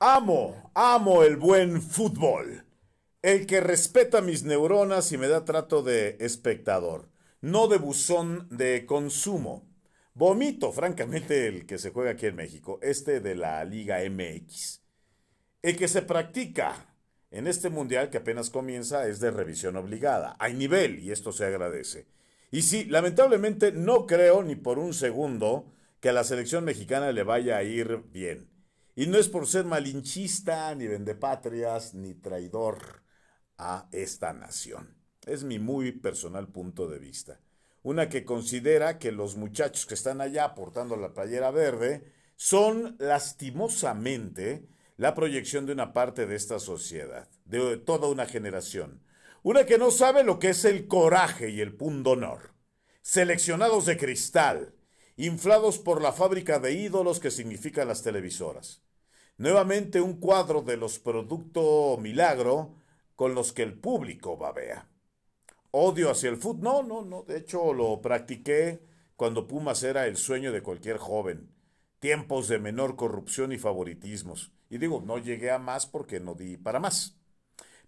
Amo, amo el buen fútbol. El que respeta mis neuronas y me da trato de espectador, no de buzón de consumo. Vomito, francamente, el que se juega aquí en México, este de la Liga MX. El que se practica en este mundial que apenas comienza es de revisión obligada. Hay nivel y esto se agradece. Y sí, lamentablemente no creo ni por un segundo que a la selección mexicana le vaya a ir bien. Y no es por ser malinchista, ni vendepatrias, ni traidor a esta nación. Es mi muy personal punto de vista. Una que considera que los muchachos que están allá portando la playera verde son lastimosamente la proyección de una parte de esta sociedad, de toda una generación. Una que no sabe lo que es el coraje y el honor. Seleccionados de cristal, inflados por la fábrica de ídolos que significan las televisoras. Nuevamente un cuadro de los producto milagro con los que el público babea. Odio hacia el fútbol, no, no, no, de hecho lo practiqué cuando Pumas era el sueño de cualquier joven. Tiempos de menor corrupción y favoritismos. Y digo, no llegué a más porque no di para más.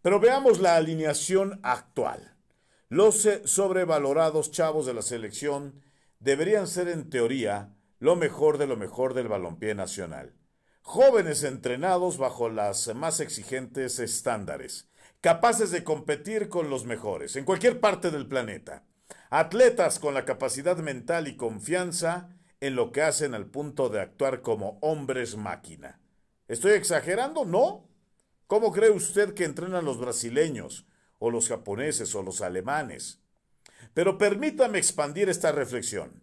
Pero veamos la alineación actual. Los eh, sobrevalorados chavos de la selección deberían ser en teoría lo mejor de lo mejor del balompié nacional. Jóvenes entrenados bajo las más exigentes estándares, capaces de competir con los mejores en cualquier parte del planeta. Atletas con la capacidad mental y confianza en lo que hacen al punto de actuar como hombres máquina. ¿Estoy exagerando? No. ¿Cómo cree usted que entrenan los brasileños o los japoneses o los alemanes? Pero permítame expandir esta reflexión.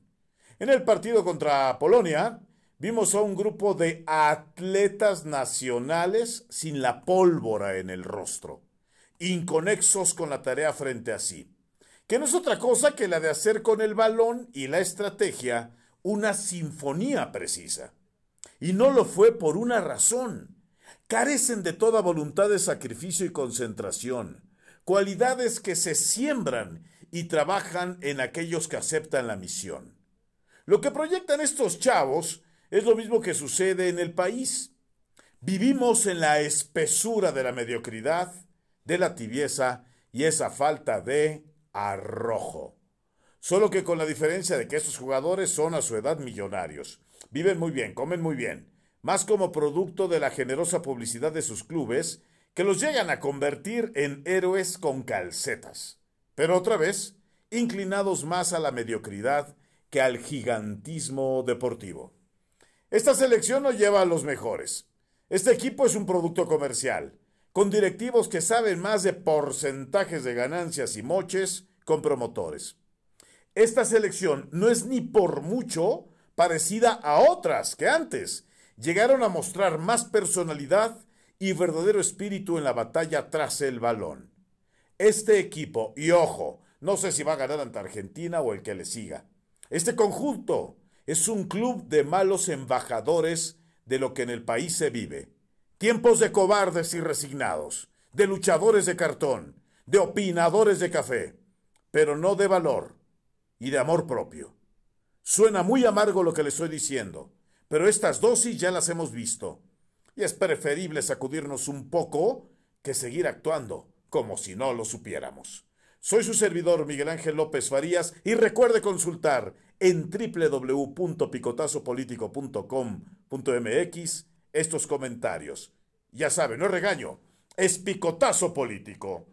En el partido contra Polonia, vimos a un grupo de atletas nacionales sin la pólvora en el rostro, inconexos con la tarea frente a sí, que no es otra cosa que la de hacer con el balón y la estrategia una sinfonía precisa. Y no lo fue por una razón. Carecen de toda voluntad de sacrificio y concentración, cualidades que se siembran y trabajan en aquellos que aceptan la misión. Lo que proyectan estos chavos es lo mismo que sucede en el país. Vivimos en la espesura de la mediocridad, de la tibieza y esa falta de arrojo. Solo que con la diferencia de que estos jugadores son a su edad millonarios. Viven muy bien, comen muy bien, más como producto de la generosa publicidad de sus clubes, que los llegan a convertir en héroes con calcetas pero otra vez inclinados más a la mediocridad que al gigantismo deportivo. Esta selección no lleva a los mejores. Este equipo es un producto comercial, con directivos que saben más de porcentajes de ganancias y moches con promotores. Esta selección no es ni por mucho parecida a otras que antes llegaron a mostrar más personalidad y verdadero espíritu en la batalla tras el balón. Este equipo, y ojo, no sé si va a ganar ante Argentina o el que le siga. Este conjunto es un club de malos embajadores de lo que en el país se vive. Tiempos de cobardes y resignados, de luchadores de cartón, de opinadores de café, pero no de valor y de amor propio. Suena muy amargo lo que le estoy diciendo, pero estas dosis ya las hemos visto. Y es preferible sacudirnos un poco que seguir actuando como si no lo supiéramos. Soy su servidor Miguel Ángel López Farías y recuerde consultar en www.picotazopolítico.com.mx estos comentarios. Ya sabe, no regaño, es picotazo político.